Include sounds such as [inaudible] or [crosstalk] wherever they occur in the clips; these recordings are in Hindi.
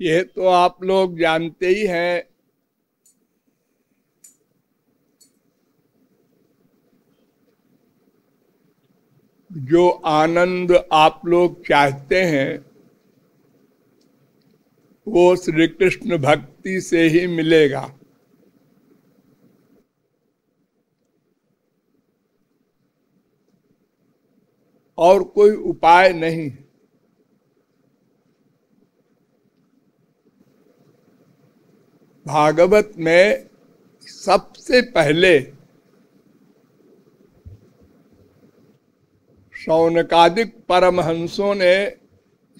ये तो आप लोग जानते ही हैं जो आनंद आप लोग चाहते हैं वो श्री कृष्ण भक्ति से ही मिलेगा और कोई उपाय नहीं है भागवत में सबसे पहले शौनकादिक परमहंसों ने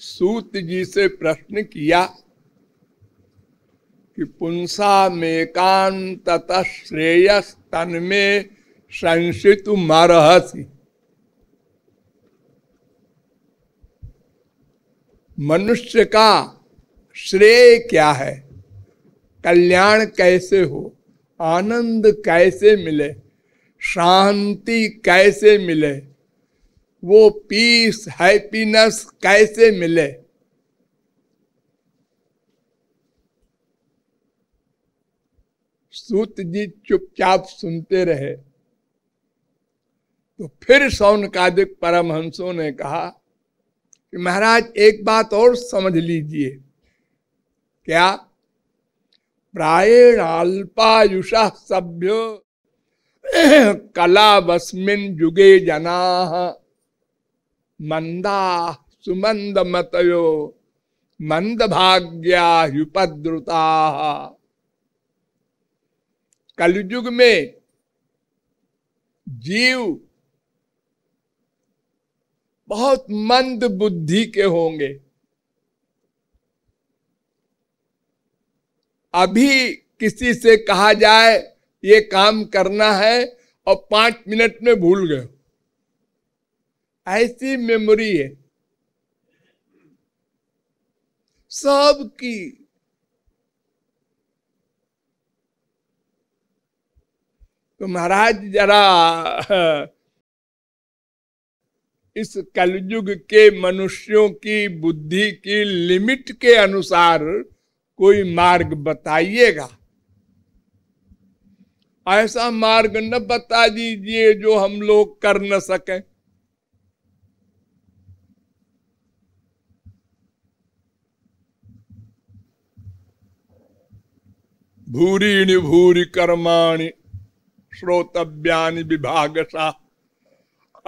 सूत जी से प्रश्न किया कि पुंसा मेकान तथा श्रेय स्तन में संशित मरहसी मनुष्य का श्रेय क्या है कल्याण कैसे हो आनंद कैसे मिले शांति कैसे मिले वो पीस हैप्पीनेस कैसे मिले सूत जी चुपचाप सुनते रहे तो फिर सौन कादिक परमहंसों ने कहा कि महाराज एक बात और समझ लीजिए क्या प्रायेण अल्पायुषा सभ्य कला वस्मिन जुगे जना मंदा सुमंद मतयो मंद भाग्या युपद्रुता कलयुग में जीव बहुत मंद बुद्धि के होंगे अभी किसी से कहा जाए ये काम करना है और पांच मिनट में भूल गए ऐसी मेमोरी है सब की तो महाराज जरा [laughs] इस कलयुग के मनुष्यों की बुद्धि की लिमिट के अनुसार कोई मार्ग बताइएगा ऐसा मार्ग न बता दीजिए जो हम लोग कर न नि भूरी भूरि कर्माणि विभाग सा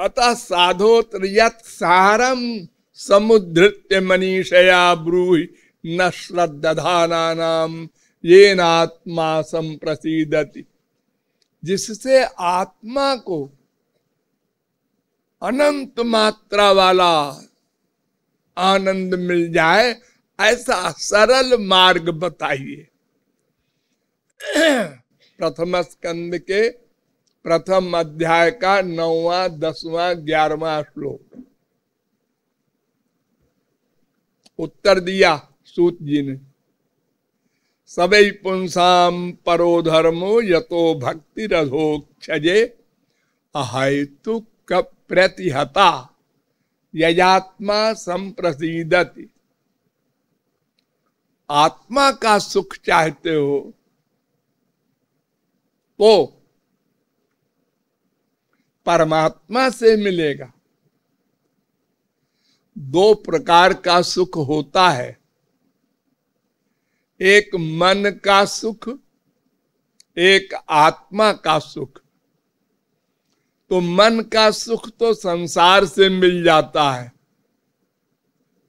अतः साधोत्र त्रियत सारम समुद्रित्य मनीषया ब्रूही न नाम ये नात्मा संप्रसीदति जिससे आत्मा को अनंत मात्रा वाला आनंद मिल जाए ऐसा सरल मार्ग बताइए प्रथम स्कंद के प्रथम अध्याय का नौवा दसवां ग्यारहवा श्लोक उत्तर दिया सूत जी ने सवै पुंसाम परो धर्मो यतो भक्ति रधो क्षजे अहेतु प्रतिहता यजात्मा संप्रसीदति आत्मा का सुख चाहते हो तो परमात्मा से मिलेगा दो प्रकार का सुख होता है एक मन का सुख एक आत्मा का सुख तो मन का सुख तो संसार से मिल जाता है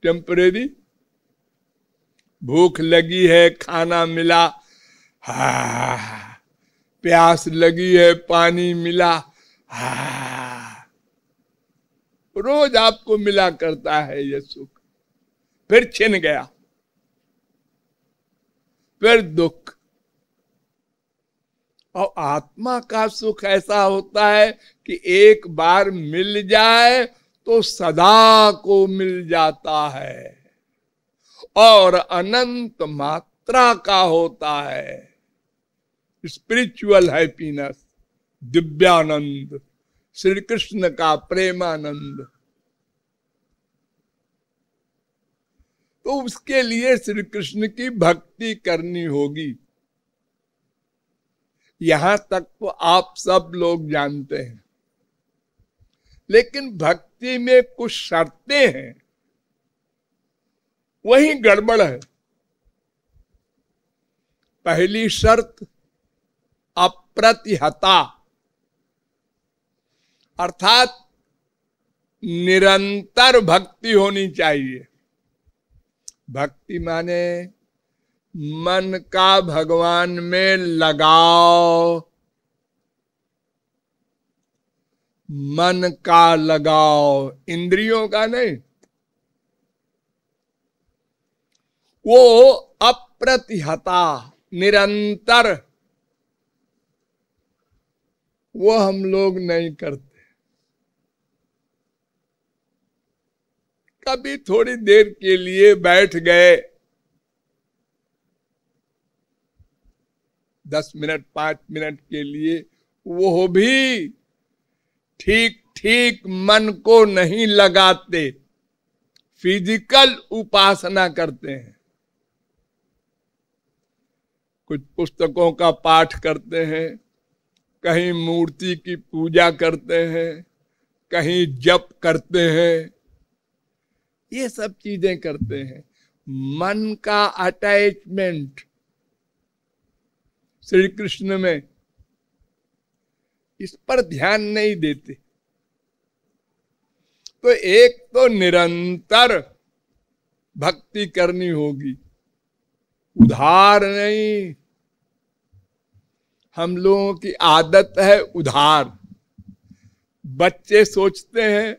टेम्परेरी भूख लगी है खाना मिला हा प्यास लगी है पानी मिला हा रोज आपको मिला करता है ये सुख फिर छिन गया फिर दुख और आत्मा का सुख ऐसा होता है कि एक बार मिल जाए तो सदा को मिल जाता है और अनंत मात्रा का होता है स्पिरिचुअल हैप्पीनेस दिव्यानंद श्री कृष्ण का प्रेमानंद तो उसके लिए श्री कृष्ण की भक्ति करनी होगी यहां तक तो आप सब लोग जानते हैं लेकिन भक्ति में कुछ शर्तें हैं वही गड़बड़ है पहली शर्त अप्रतिहता अर्थात निरंतर भक्ति होनी चाहिए भक्ति माने मन का भगवान में लगाओ मन का लगाओ इंद्रियों का नहीं वो अप्रतिहता निरंतर वो हम लोग नहीं करते कभी थोड़ी देर के लिए बैठ गए दस मिनट पांच मिनट के लिए वो भी ठीक ठीक मन को नहीं लगाते फिजिकल उपासना करते हैं कुछ पुस्तकों का पाठ करते हैं कहीं मूर्ति की पूजा करते हैं कहीं जप करते हैं ये सब चीजें करते हैं मन का अटैचमेंट श्री कृष्ण में इस पर ध्यान नहीं देते तो एक तो निरंतर भक्ति करनी होगी उधार नहीं हम लोगों की आदत है उधार बच्चे सोचते हैं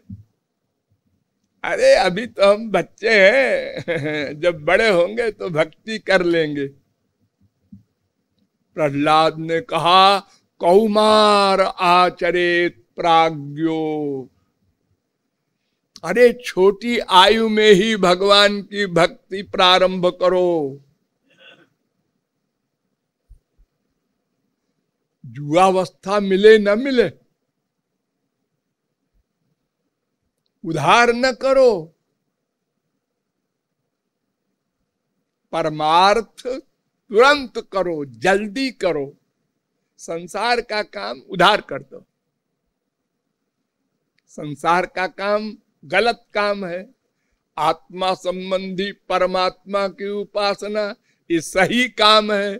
अरे अभी तो हम बच्चे हैं [laughs] जब बड़े होंगे तो भक्ति कर लेंगे प्रहलाद ने कहा कौमार आचरित प्राग्यो अरे छोटी आयु में ही भगवान की भक्ति प्रारंभ करो जुआवस्था मिले न मिले उधार न करो परमार्थ तुरंत करो जल्दी करो संसार का काम उधार कर दो संसार का काम गलत काम है आत्मा संबंधी परमात्मा की उपासना ये सही काम है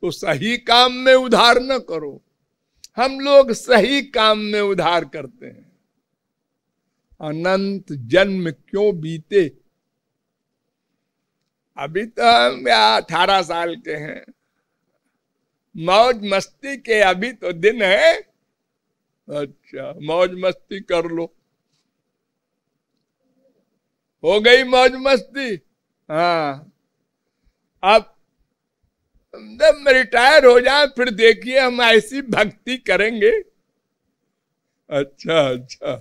तो सही काम में उधार न करो हम लोग सही काम में उधार करते हैं अनंत जन्म क्यों बीते अभी तो हम अठारह साल के हैं मौज मस्ती के अभी तो दिन है अच्छा मौज मस्ती कर लो हो गई मौज मस्ती हाँ अब जब रिटायर हो जाए फिर देखिए हम ऐसी भक्ति करेंगे अच्छा अच्छा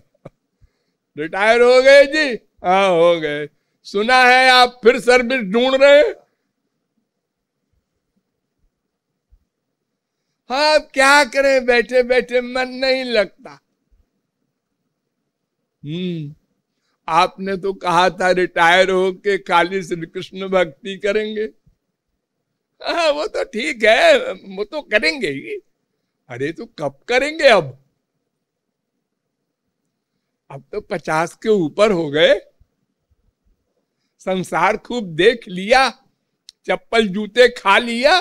रिटायर हो गए जी हा हो गए सुना है आप फिर सर्विस ढूंढ रहे हा क्या करें बैठे बैठे मन नहीं लगता हम्म आपने तो कहा था रिटायर होके खाली श्री कृष्ण भक्ति करेंगे हाँ वो तो ठीक है वो तो करेंगे ही अरे तो कब करेंगे अब अब तो पचास के ऊपर हो गए संसार खूब देख लिया चप्पल जूते खा लिया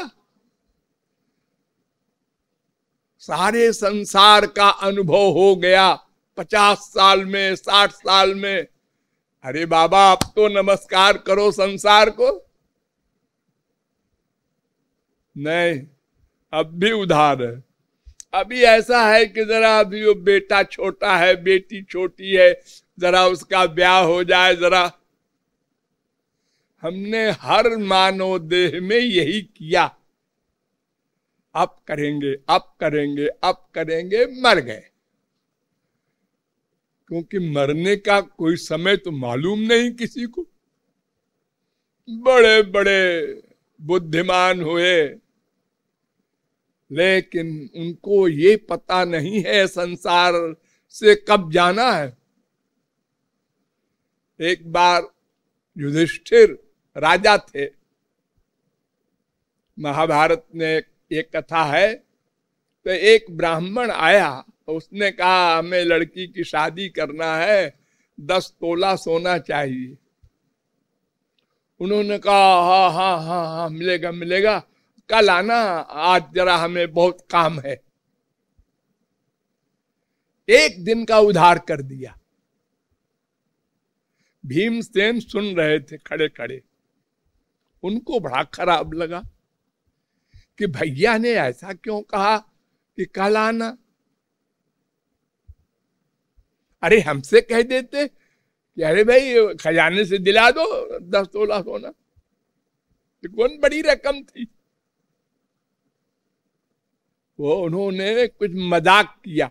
सारे संसार का अनुभव हो गया पचास साल में साठ साल में अरे बाबा आप तो नमस्कार करो संसार को नहीं अब भी उधार है अभी ऐसा है कि जरा अभी वो बेटा छोटा है बेटी छोटी है जरा उसका ब्याह हो जाए जरा हमने हर मानव देह में यही किया अब करेंगे अब करेंगे अब करेंगे मर गए क्योंकि मरने का कोई समय तो मालूम नहीं किसी को बड़े बड़े बुद्धिमान हुए लेकिन उनको ये पता नहीं है संसार से कब जाना है एक बार युधिष्ठिर राजा थे महाभारत में एक कथा है तो एक ब्राह्मण आया तो उसने कहा हमें लड़की की शादी करना है दस तोला सोना चाहिए उन्होंने कहा हा हा हा हा मिलेगा मिलेगा कल आना आज जरा हमें बहुत काम है एक दिन का उधार कर दिया भीमसेन सुन रहे थे खड़े खड़े उनको बड़ा खराब लगा कि भैया ने ऐसा क्यों कहा कि कल आना अरे हमसे कह देते कि अरे भाई खजाने से दिला दो दस सोलह सोना कौन बड़ी रकम थी वो उन्होंने कुछ मजाक किया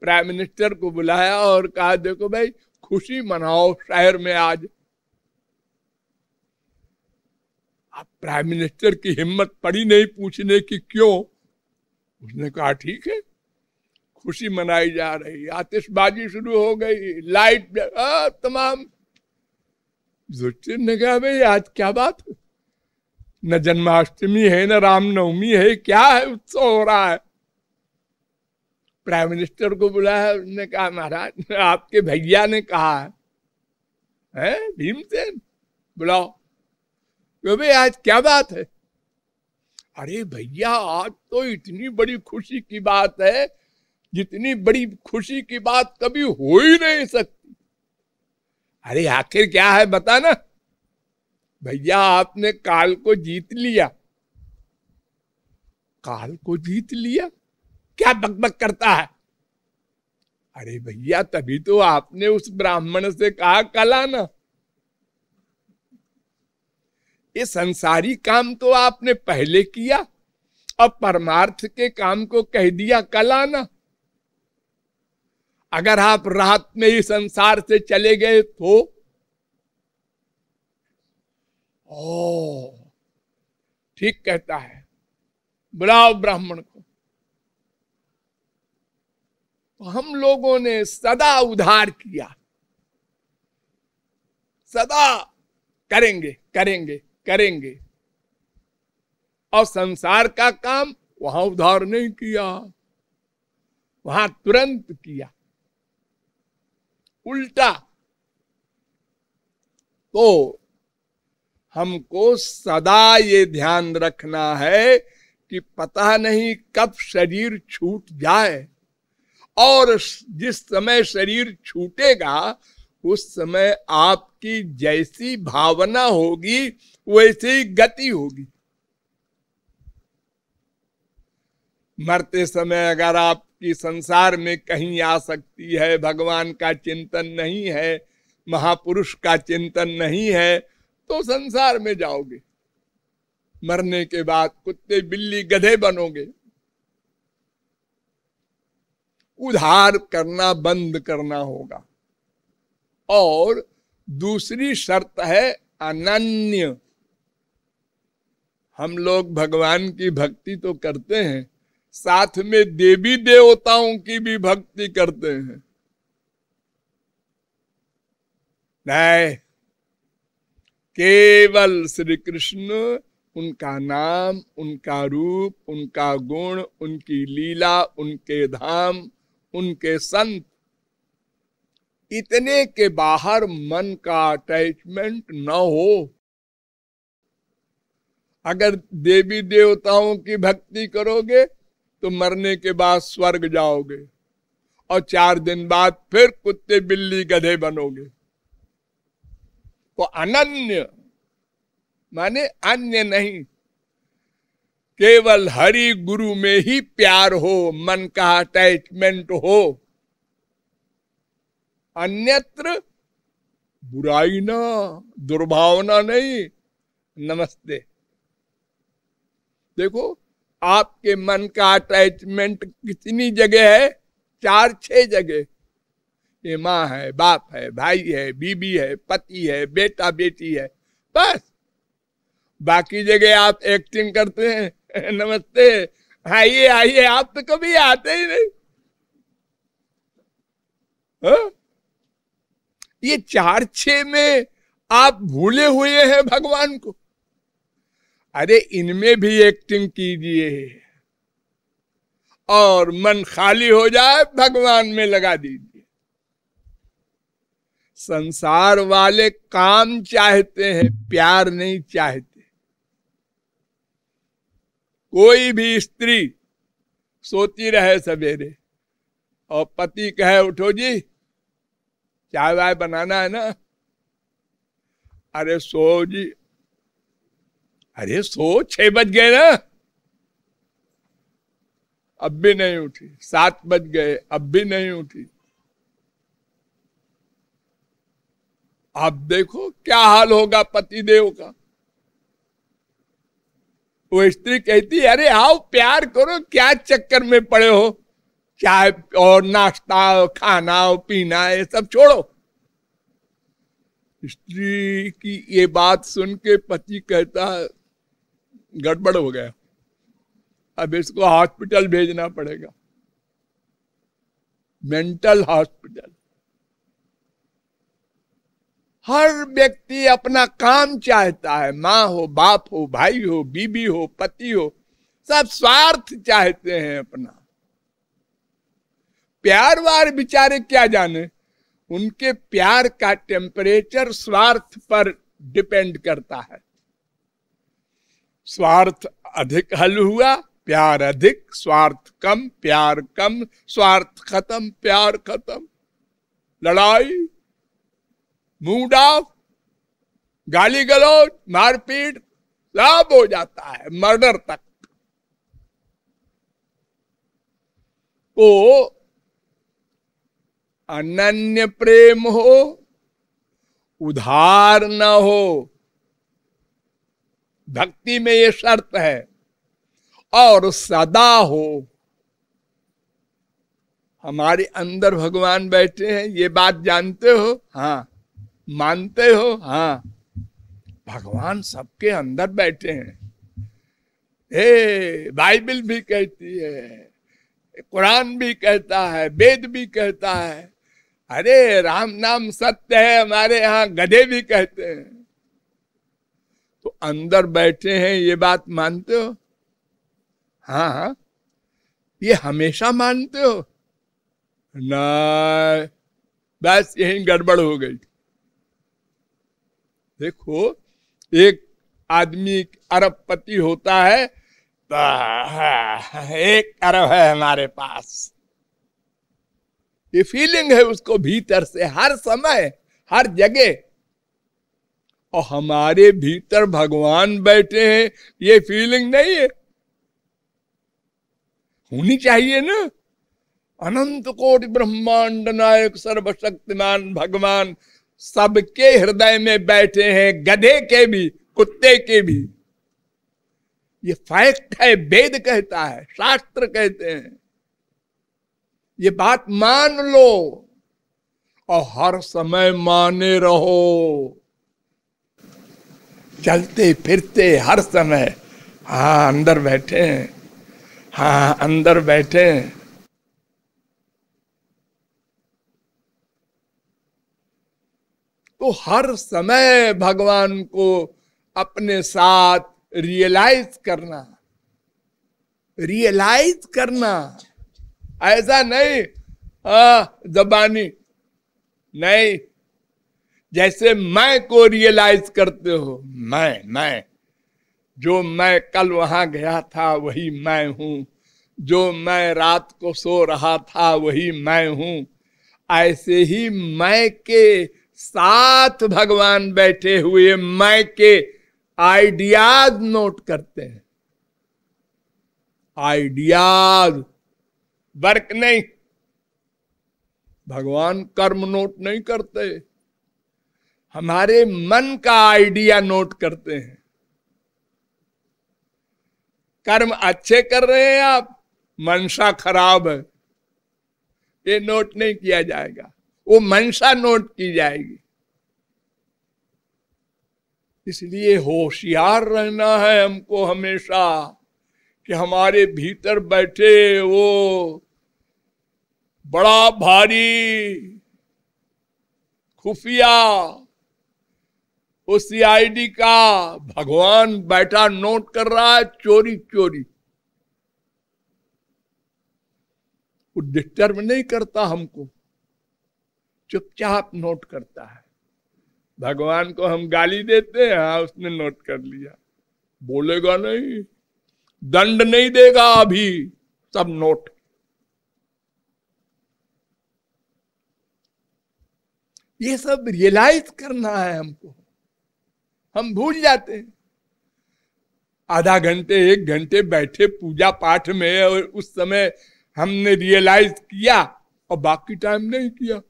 प्राइम मिनिस्टर को बुलाया और कहा देखो भाई खुशी मनाओ शहर में आज अब प्राइम मिनिस्टर की हिम्मत पड़ी नहीं पूछने की क्यों उसने कहा ठीक है खुशी मनाई जा रही आतिशबाजी शुरू हो गई लाइट आ, तमाम ने कहा भाई आज क्या बात है न जन्माष्टमी है न रामनवमी है क्या है उत्सव हो रहा है प्राइम मिनिस्टर को बुलाया उसने कहा महाराज आपके भैया ने कहा है भीमसेन बुलाओ क्यों भाई आज क्या बात है अरे भैया आज तो इतनी बड़ी खुशी की बात है जितनी बड़ी खुशी की बात कभी हो ही नहीं सकती अरे आखिर क्या है बता ना भैया आपने काल को जीत लिया काल को जीत लिया क्या बकबक करता है अरे भैया तभी तो आपने उस ब्राह्मण से कहा कल आना ये संसारी काम तो आपने पहले किया और परमार्थ के काम को कह दिया कल आना अगर आप रात में ही संसार से चले गए तो ओ ठीक कहता है बुलाओ ब्राह्मण को तो हम लोगों ने सदा उधार किया सदा करेंगे करेंगे करेंगे और संसार का काम वहां उधार नहीं किया वहां तुरंत किया उल्टा तो हमको सदा ये ध्यान रखना है कि पता नहीं कब शरीर छूट जाए और जिस समय शरीर छूटेगा उस समय आपकी जैसी भावना होगी वैसी ही गति होगी मरते समय अगर आपकी संसार में कहीं आ सकती है भगवान का चिंतन नहीं है महापुरुष का चिंतन नहीं है तो संसार में जाओगे मरने के बाद कुत्ते बिल्ली गधे बनोगे उधार करना बंद करना होगा और दूसरी शर्त है अनन्य हम लोग भगवान की भक्ति तो करते हैं साथ में देवी देवताओं की भी भक्ति करते हैं नहीं केवल श्री कृष्ण उनका नाम उनका रूप उनका गुण उनकी लीला उनके धाम उनके संत इतने के बाहर मन का अटैचमेंट न हो अगर देवी देवताओं की भक्ति करोगे तो मरने के बाद स्वर्ग जाओगे और चार दिन बाद फिर कुत्ते बिल्ली गधे बनोगे तो अनन्य माने अन्य नहीं केवल हरि गुरु में ही प्यार हो मन का अटैचमेंट हो अन्यत्र बुराई ना दुर्भावना नहीं नमस्ते देखो आपके मन का अटैचमेंट कितनी जगह है चार छह जगह ये माँ है बाप है भाई है बीबी है पति है बेटा बेटी है बस बाकी जगह आप एक्टिंग करते हैं [laughs] नमस्ते आइए आइए आप तो कभी आते ही नहीं हा? ये चार छे में आप भूले हुए हैं भगवान को अरे इनमें भी एक्टिंग कीजिए और मन खाली हो जाए भगवान में लगा दीजिए संसार वाले काम चाहते हैं प्यार नहीं चाहते कोई भी स्त्री सोती रहे सवेरे और पति कहे उठो जी चाय वाय बनाना है ना अरे सो जी अरे सो छह बज गए ना अब भी नहीं उठी सात बज गए अब भी नहीं उठी आप देखो क्या हाल होगा पति देव का वो स्त्री कहती अरे आओ प्यार करो क्या चक्कर में पड़े हो चाय और नाश्ता खाना पीना ये सब छोड़ो स्त्री की ये बात सुन के पति कहता गड़बड़ हो गया अब इसको हॉस्पिटल भेजना पड़ेगा मेंटल हॉस्पिटल हर व्यक्ति अपना काम चाहता है माँ हो बाप हो भाई हो बीबी हो पति हो सब स्वार्थ चाहते हैं अपना प्यार वार बिचारे क्या जाने उनके प्यार का टेम्परेचर स्वार्थ पर डिपेंड करता है स्वार्थ अधिक हल हुआ प्यार अधिक स्वार्थ कम प्यार कम स्वार्थ खत्म प्यार खत्म लड़ाई मूड ऑफ गाली गलौज मारपीट सब हो जाता है मर्डर तक तो अनन्य प्रेम हो उधार न हो भक्ति में ये शर्त है और सदा हो हमारे अंदर भगवान बैठे हैं ये बात जानते हो हाँ मानते हो हाँ भगवान सबके अंदर बैठे हैं हे बाइबल भी कहती है कुरान भी कहता है वेद भी कहता है अरे राम नाम सत्य है हमारे यहाँ गधे भी कहते हैं तो अंदर बैठे हैं ये बात मानते हो हाँ हाँ ये हमेशा मानते हो ना बस यही गड़बड़ हो गई देखो एक आदमी अरबपति होता है तो एक अरब है हमारे पास ये फीलिंग है उसको भीतर से हर समय हर जगह और हमारे भीतर भगवान बैठे हैं ये फीलिंग नहीं है होनी चाहिए ना अनंत कोटि ब्रह्मांड नायक सर्वशक्तिमान भगवान सबके हृदय में बैठे हैं गधे के भी कुत्ते के भी ये फैक्ट है वेद कहता है शास्त्र कहते हैं ये बात मान लो और हर समय माने रहो चलते फिरते हर समय हाँ अंदर बैठे हैं हाँ अंदर बैठे हैं तो हर समय भगवान को अपने साथ रियलाइज करना रियलाइज करना ऐसा नहीं आ, जबानी नहीं जैसे मैं को रियलाइज करते हो मैं मैं जो मैं कल वहां गया था वही मैं हूं जो मैं रात को सो रहा था वही मैं हूं ऐसे ही मैं के साथ भगवान बैठे हुए मैं के आइडियाज नोट करते हैं आइडियाज वर्क नहीं भगवान कर्म नोट नहीं करते हमारे मन का आइडिया नोट करते हैं कर्म अच्छे कर रहे हैं आप मनसा खराब है ये नोट नहीं किया जाएगा वो मंशा नोट की जाएगी इसलिए होशियार रहना है हमको हमेशा कि हमारे भीतर बैठे वो बड़ा भारी खुफिया उस सीआईडी का भगवान बैठा नोट कर रहा है चोरी चोरी वो डिस्टर्ब नहीं करता हमको चुपचाप नोट करता है भगवान को हम गाली देते हैं हाँ उसने नोट कर लिया बोलेगा नहीं दंड नहीं देगा अभी सब नोट ये सब रियलाइज करना है हमको हम भूल जाते हैं आधा घंटे एक घंटे बैठे पूजा पाठ में और उस समय हमने रियलाइज किया और बाकी टाइम नहीं किया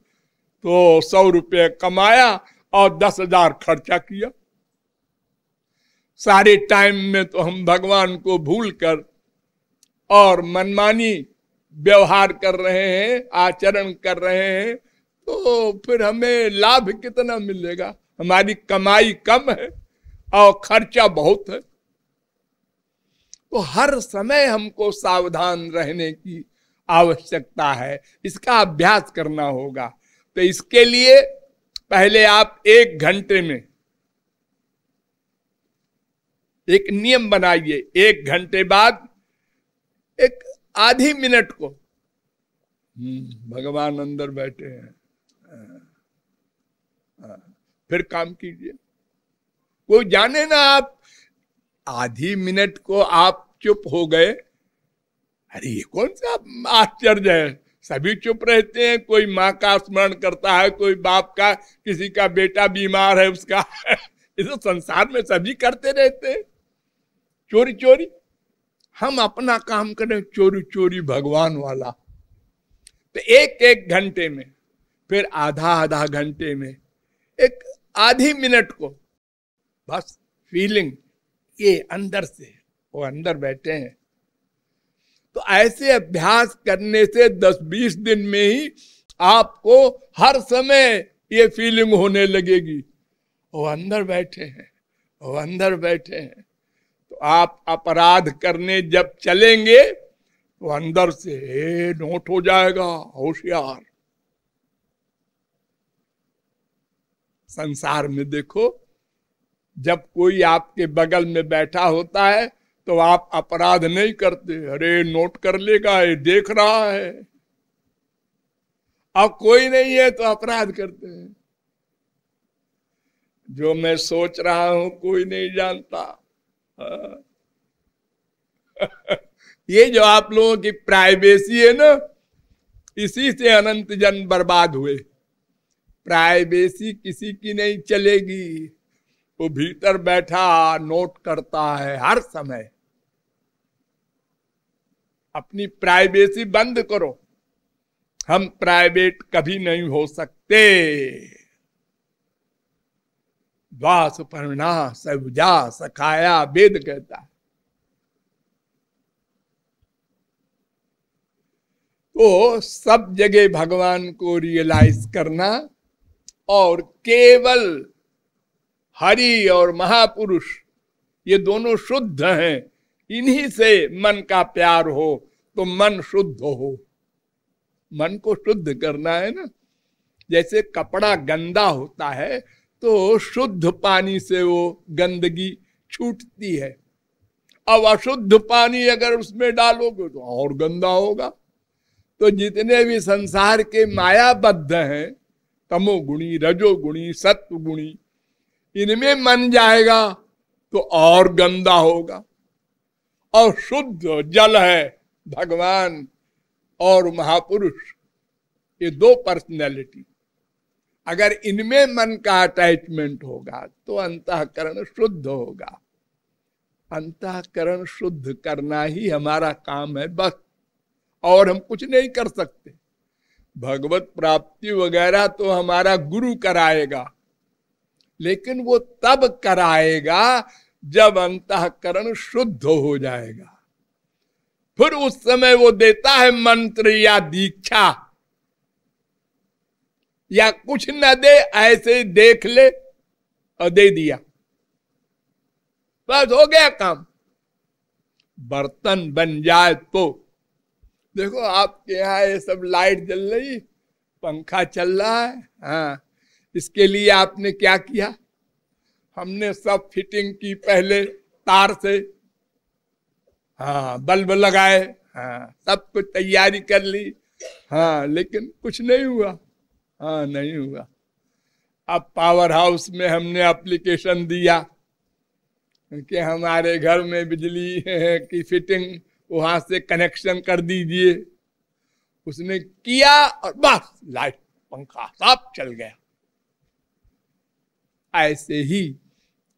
तो सौ रुपये कमाया और दस हजार खर्चा किया सारे टाइम में तो हम भगवान को भूल कर और मनमानी व्यवहार कर रहे हैं आचरण कर रहे हैं तो फिर हमें लाभ कितना मिलेगा हमारी कमाई कम है और खर्चा बहुत है तो हर समय हमको सावधान रहने की आवश्यकता है इसका अभ्यास करना होगा तो इसके लिए पहले आप एक घंटे में एक नियम बनाइए एक घंटे बाद एक आधी मिनट को हम्म, भगवान अंदर बैठे हैं हाँ, हाँ, फिर काम कीजिए वो जाने ना आप आधी मिनट को आप चुप हो गए अरे ये कौन सा आश्चर्य है सभी चुप रहते हैं कोई माँ का स्मरण करता है कोई बाप का किसी का बेटा बीमार है उसका इस [laughs] तो संसार में सभी करते रहते हैं चोरी चोरी हम अपना काम करें चोरी चोरी भगवान वाला तो एक एक घंटे में फिर आधा आधा घंटे में एक आधी मिनट को बस फीलिंग ये अंदर से वो अंदर बैठे हैं तो ऐसे अभ्यास करने से 10-20 दिन में ही आपको हर समय ये फीलिंग होने लगेगी वो अंदर बैठे हैं वो अंदर बैठे हैं तो आप अपराध करने जब चलेंगे तो अंदर से नोट हो जाएगा होशियार संसार में देखो जब कोई आपके बगल में बैठा होता है तो आप अपराध नहीं करते अरे नोट कर लेगा ये देख रहा है अब कोई नहीं है तो अपराध करते हैं जो मैं सोच रहा हूं कोई नहीं जानता हाँ। [laughs] ये जो आप लोगों की प्राइवेसी है ना इसी से अनंत जन बर्बाद हुए प्राइवेसी किसी की नहीं चलेगी वो भीतर बैठा नोट करता है हर समय अपनी प्राइवेसी बंद करो हम प्राइवेट कभी नहीं हो सकते परिणाम परणा जा सखाया वेद कहता है तो सब जगह भगवान को रियलाइज करना और केवल हरि और महापुरुष ये दोनों शुद्ध हैं इन्हीं से मन का प्यार हो तो मन शुद्ध हो मन को शुद्ध करना है ना जैसे कपड़ा गंदा होता है तो शुद्ध पानी से वो गंदगी छूटती है अब अशुद्ध पानी अगर उसमें डालोगे तो और गंदा होगा तो जितने भी संसार के मायाबद्ध हैं तमोगुणी रजोगुणी सत्वगुणी इनमें मन जाएगा तो और गंदा होगा शुद्ध जल है भगवान और महापुरुष ये दो पर्सनैलिटी अगर इनमें मन का अटैचमेंट होगा तो अंतकरण शुद्ध होगा अंतकरण शुद्ध करना ही हमारा काम है बस और हम कुछ नहीं कर सकते भगवत प्राप्ति वगैरह तो हमारा गुरु कराएगा लेकिन वो तब कराएगा जब अंतकरण शुद्ध हो जाएगा फिर उस समय वो देता है मंत्र या दीक्षा या कुछ न दे ऐसे देख ले और दे दिया बस हो गया काम बर्तन बन जाए तो देखो आपके यहाँ ये सब लाइट जल रही पंखा चल रहा है हाँ इसके लिए आपने क्या किया हमने सब फिटिंग की पहले तार से हाँ बल्ब लगाए हाँ सब कुछ तैयारी कर ली हाँ लेकिन कुछ नहीं हुआ हाँ नहीं हुआ अब पावर हाउस में हमने एप्लीकेशन दिया कि हमारे घर में बिजली [laughs] की फिटिंग वहां से कनेक्शन कर दीजिए उसने किया और बस लाइट पंखा सब चल गया ऐसे ही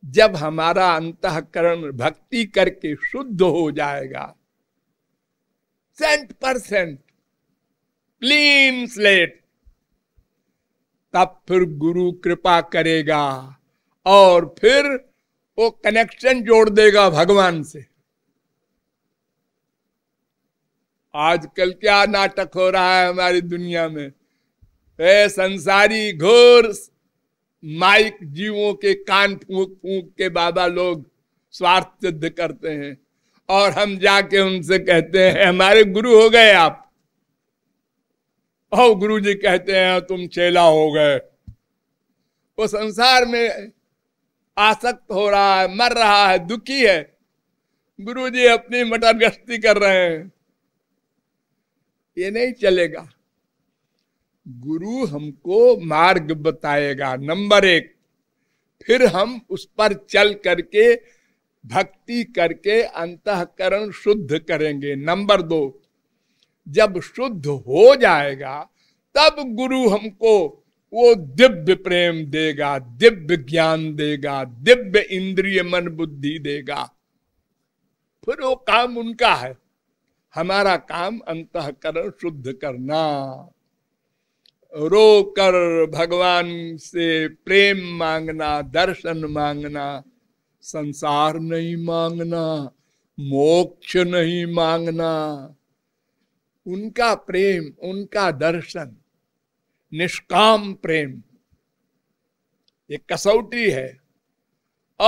जब हमारा अंतकरण भक्ति करके शुद्ध हो जाएगा सेंट परसेंट क्लीन स्लेट तब फिर गुरु कृपा करेगा और फिर वो कनेक्शन जोड़ देगा भगवान से आजकल क्या नाटक हो रहा है हमारी दुनिया में ए संसारी घोर माइक जीवों के कान फूक फूक के बाबा लोग स्वार्थ सिद्ध करते हैं और हम जाके उनसे कहते हैं हमारे गुरु हो गए आप और गुरु जी कहते हैं तुम चेला हो गए वो संसार में आसक्त हो रहा है मर रहा है दुखी है गुरु जी अपनी मटर गश्ती कर रहे हैं ये नहीं चलेगा गुरु हमको मार्ग बताएगा नंबर एक फिर हम उस पर चल करके भक्ति करके अंतकरण शुद्ध करेंगे नंबर दो जब शुद्ध हो जाएगा तब गुरु हमको वो दिव्य प्रेम देगा दिव्य ज्ञान देगा दिव्य इंद्रिय मन बुद्धि देगा फिर वो काम उनका है हमारा काम अंतकरण शुद्ध करना रोकर भगवान से प्रेम मांगना दर्शन मांगना संसार नहीं मांगना मोक्ष नहीं मांगना उनका प्रेम उनका दर्शन निष्काम प्रेम ये कसौटी है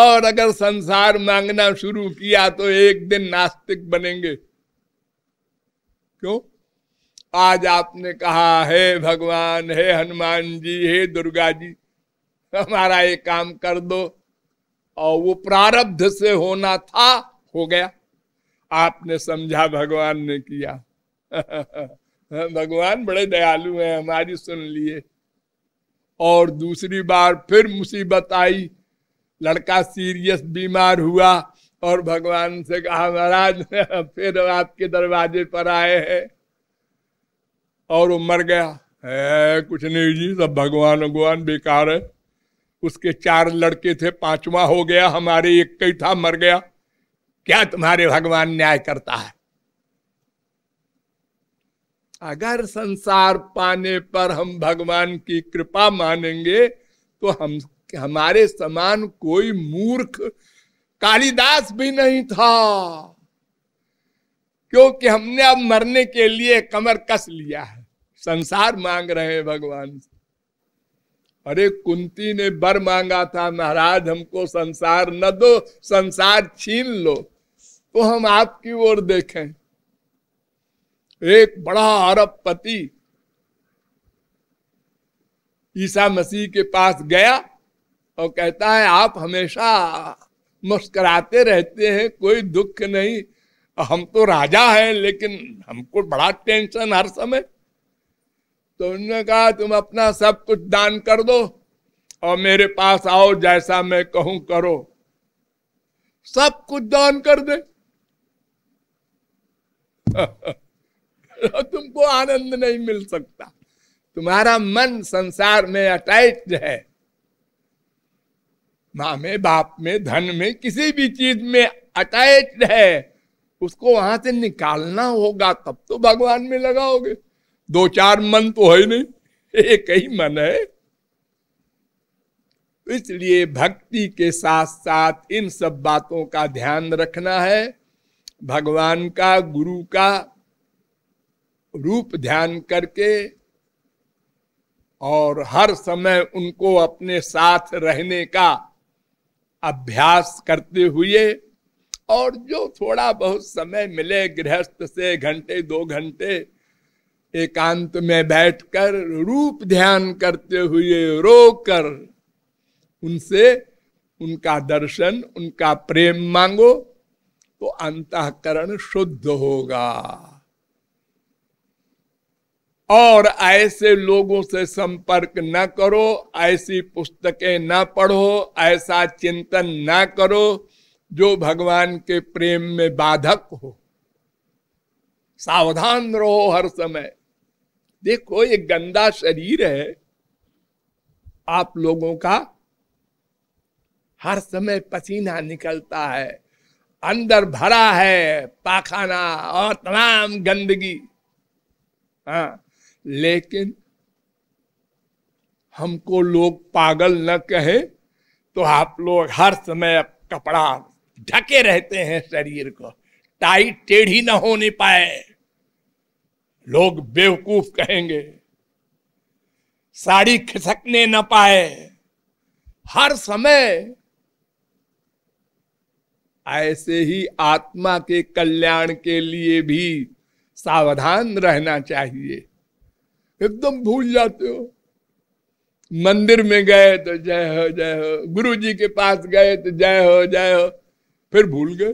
और अगर संसार मांगना शुरू किया तो एक दिन नास्तिक बनेंगे क्यों आज आपने कहा हे भगवान हे हनुमान जी हे दुर्गा जी हमारा ये काम कर दो और वो प्रारब्ध से होना था हो गया आपने समझा भगवान ने किया [laughs] भगवान बड़े दयालु हैं हमारी सुन लिए और दूसरी बार फिर मुसीबत आई लड़का सीरियस बीमार हुआ और भगवान से कहा महाराज [laughs] फिर आपके दरवाजे पर आए हैं और वो मर गया है कुछ नहीं जी सब भगवान भगवान बेकार है उसके चार लड़के थे पांचवा हो गया हमारे एक कई था मर गया क्या तुम्हारे भगवान न्याय करता है अगर संसार पाने पर हम भगवान की कृपा मानेंगे तो हम हमारे समान कोई मूर्ख कालिदास भी नहीं था क्योंकि हमने अब मरने के लिए कमर कस लिया है संसार मांग रहे हैं भगवान से अरे कुंती ने बर मांगा था महाराज हमको संसार न दो संसार छीन लो तो हम आपकी ओर देखें एक बड़ा पति ईसा मसीह के पास गया और कहता है आप हमेशा मुस्कराते रहते हैं कोई दुख नहीं हम तो राजा हैं लेकिन हमको बड़ा टेंशन हर समय तो उन्होंने कहा तुम अपना सब कुछ दान कर दो और मेरे पास आओ जैसा मैं कहूं करो सब कुछ दान कर दे [laughs] तुमको आनंद नहीं मिल सकता तुम्हारा मन संसार में अटैच है माँ में बाप में धन में किसी भी चीज में अटैच है उसको वहां से निकालना होगा तब तो भगवान में लगाओगे दो चार मन तो है नहीं एक ही मन है तो इसलिए भक्ति के साथ साथ इन सब बातों का ध्यान रखना है भगवान का गुरु का रूप ध्यान करके और हर समय उनको अपने साथ रहने का अभ्यास करते हुए और जो थोड़ा बहुत समय मिले गृहस्थ से घंटे दो घंटे एकांत में बैठकर रूप ध्यान करते हुए रोकर उनसे उनका दर्शन उनका प्रेम मांगो तो अंतकरण शुद्ध होगा और ऐसे लोगों से संपर्क न करो ऐसी पुस्तकें न पढ़ो ऐसा चिंतन न करो जो भगवान के प्रेम में बाधक हो सावधान रहो हर समय देखो ये गंदा शरीर है आप लोगों का हर समय पसीना निकलता है अंदर भरा है पाखाना और तमाम गंदगी हाँ लेकिन हमको लोग पागल न कहे तो आप लोग हर समय कपड़ा ढके रहते हैं शरीर को टाइट टेढ़ी ना होने पाए लोग बेवकूफ कहेंगे साड़ी खिसकने न पाए हर समय ऐसे ही आत्मा के कल्याण के लिए भी सावधान रहना चाहिए एकदम भूल जाते हो मंदिर में गए तो जय हो जय हो गुरु जी के पास गए तो जय हो जय हो फिर भूल गए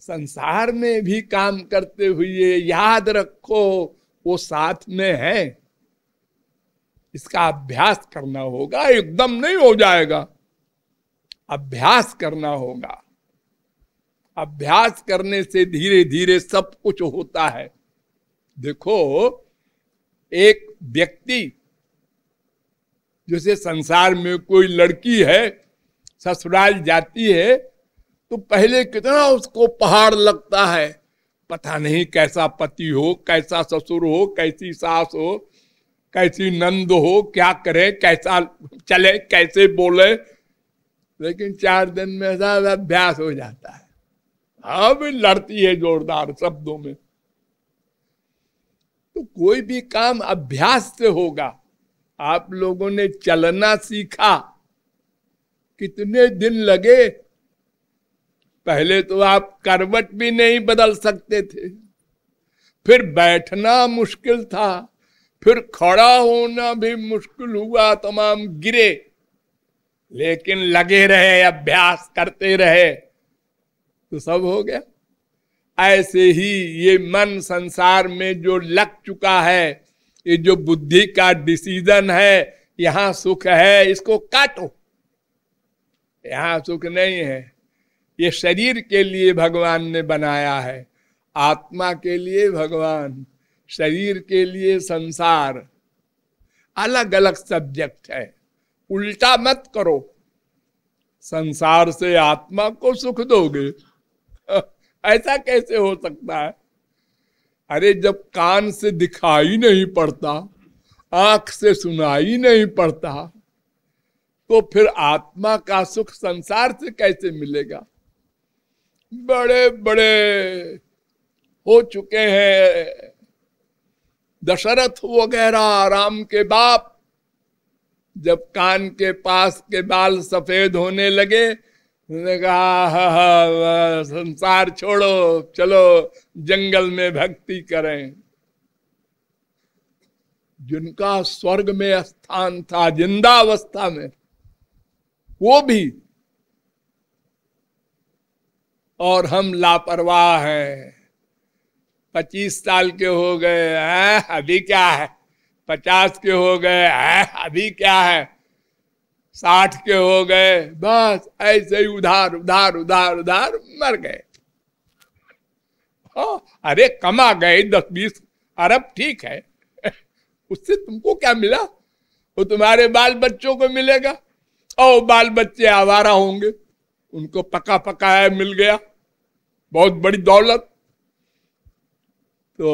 संसार में भी काम करते हुए याद रखो वो साथ में है इसका अभ्यास करना होगा एकदम नहीं हो जाएगा अभ्यास करना होगा अभ्यास करने से धीरे धीरे सब कुछ होता है देखो एक व्यक्ति जैसे संसार में कोई लड़की है ससुराल जाती है तो पहले कितना उसको पहाड़ लगता है पता नहीं कैसा पति हो कैसा ससुर हो कैसी सास हो कैसी नंद हो क्या करे कैसा चले कैसे बोले लेकिन चार दिन में ऐसा अभ्यास हो जाता है अब लड़ती है जोरदार शब्दों में तो कोई भी काम अभ्यास से होगा आप लोगों ने चलना सीखा कितने दिन लगे पहले तो आप करवट भी नहीं बदल सकते थे फिर बैठना मुश्किल था फिर खड़ा होना भी मुश्किल हुआ तमाम गिरे लेकिन लगे रहे अभ्यास करते रहे तो सब हो गया ऐसे ही ये मन संसार में जो लग चुका है ये जो बुद्धि का डिसीजन है यहां सुख है इसको काटो यहां सुख नहीं है ये शरीर के लिए भगवान ने बनाया है आत्मा के लिए भगवान शरीर के लिए संसार अलग अलग सब्जेक्ट है उल्टा मत करो संसार से आत्मा को सुख दोगे [laughs] ऐसा कैसे हो सकता है अरे जब कान से दिखाई नहीं पड़ता आंख से सुनाई नहीं पड़ता तो फिर आत्मा का सुख संसार से कैसे मिलेगा बड़े बड़े हो चुके हैं दशरथ वगैरह राम के बाप जब कान के पास के बाल सफेद होने लगे कहा संसार छोड़ो चलो जंगल में भक्ति करें जिनका स्वर्ग में स्थान था जिंदा अवस्था में वो भी और हम लापरवाह हैं पच्चीस साल के हो गए हैं अभी क्या है पचास के हो गए हैं अभी क्या है साठ के हो गए बस ऐसे ही उधार उधार उधार उधार मर गए हाँ, अरे कमा गए दस बीस अरब ठीक है उससे तुमको क्या मिला वो तुम्हारे बाल बच्चों को मिलेगा और बाल बच्चे आवारा होंगे उनको पका पका मिल गया बहुत बड़ी दौलत तो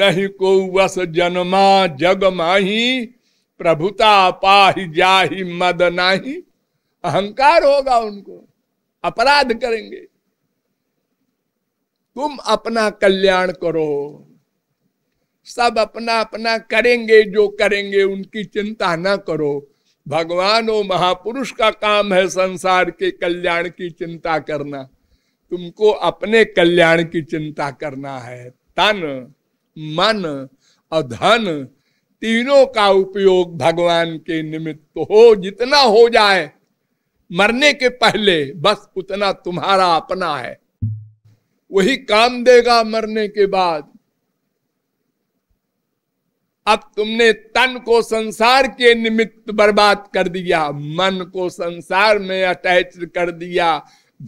नहीं को वस जन्मा जग माही प्रभुता पाही जाही मद नाही अहंकार होगा उनको अपराध करेंगे तुम अपना कल्याण करो सब अपना अपना करेंगे जो करेंगे उनकी चिंता ना करो भगवान और महापुरुष का काम है संसार के कल्याण की चिंता करना तुमको अपने कल्याण की चिंता करना है तन मन और धन तीनों का उपयोग भगवान के निमित्त हो जितना हो जाए मरने के पहले बस उतना तुम्हारा अपना है वही काम देगा मरने के बाद अब तुमने तन को संसार के निमित्त बर्बाद कर दिया मन को संसार में अटैच कर दिया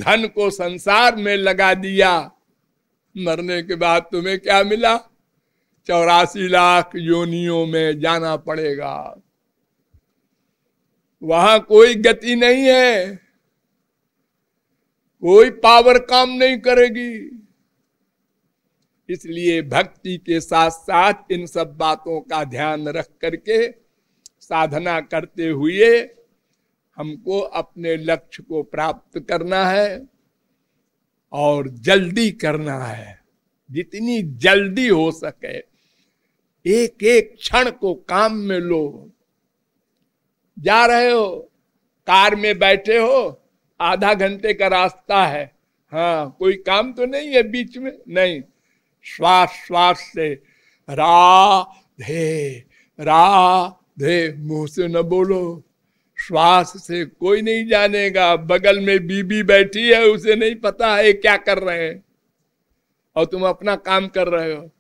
धन को संसार में लगा दिया मरने के बाद तुम्हें क्या मिला चौरासी लाख योनियों में जाना पड़ेगा वहां कोई गति नहीं है कोई पावर काम नहीं करेगी इसलिए भक्ति के साथ साथ इन सब बातों का ध्यान रख करके साधना करते हुए हमको अपने लक्ष्य को प्राप्त करना है और जल्दी करना है जितनी जल्दी हो सके एक एक क्षण को काम में लो जा रहे हो कार में बैठे हो आधा घंटे का रास्ता है हाँ कोई काम तो नहीं है बीच में नहीं श्वास श्वास से राधे राधे मुंह से न बोलो श्वास से कोई नहीं जानेगा बगल में बीबी बैठी है उसे नहीं पता है क्या कर रहे हैं और तुम अपना काम कर रहे हो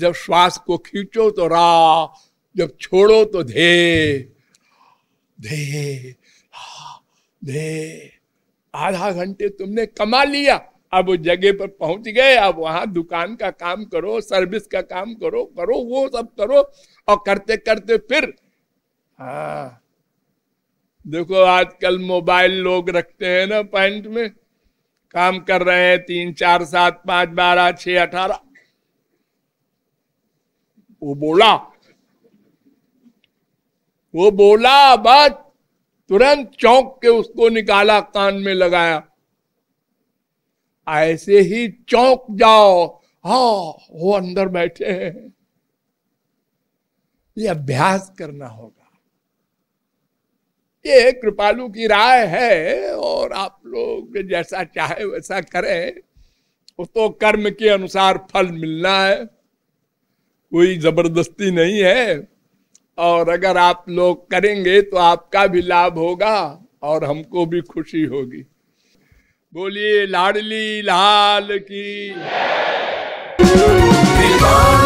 जब श्वास को खींचो तो रा जब छोड़ो तो धे धे धे आधा घंटे तुमने कमा लिया अब वो जगह पर पहुंच गए अब वहां दुकान का काम करो सर्विस का काम करो करो वो सब करो और करते करते फिर हाँ देखो आजकल मोबाइल लोग रखते हैं ना पैंट में काम कर रहे हैं तीन चार सात पांच बारह छ अठारह वो बोला वो बोला बस तुरंत चौंक के उसको निकाला कान में लगाया ऐसे ही चौंक जाओ हा वो अंदर बैठे हैं ये अभ्यास करना होगा ये कृपालु की राय है और आप लोग जैसा चाहे वैसा करें वो तो कर्म के अनुसार फल मिलना है कोई जबरदस्ती नहीं है और अगर आप लोग करेंगे तो आपका भी लाभ होगा और हमको भी खुशी होगी बोलिए लाडली लाल की